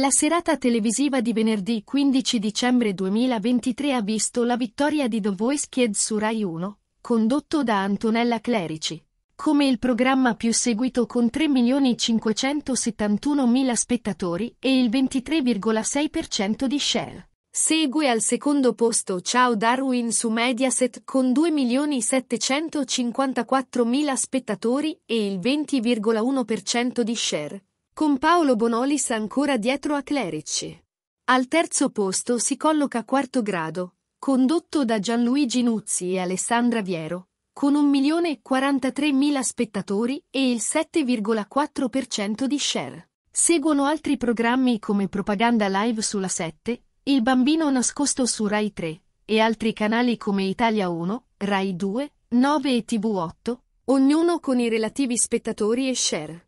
La serata televisiva di venerdì 15 dicembre 2023 ha visto la vittoria di The Voice Kids su Rai 1, condotto da Antonella Clerici. Come il programma più seguito con 3.571.000 spettatori e il 23,6% di share. Segue al secondo posto Ciao Darwin su Mediaset con 2.754.000 spettatori e il 20,1% di share con Paolo Bonolis ancora dietro a Clerici. Al terzo posto si colloca quarto grado, condotto da Gianluigi Nuzzi e Alessandra Viero, con 1.043.000 spettatori e il 7,4% di share. Seguono altri programmi come Propaganda Live sulla 7, Il bambino nascosto su Rai 3 e altri canali come Italia 1, Rai 2, 9 e TV8, ognuno con i relativi spettatori e share.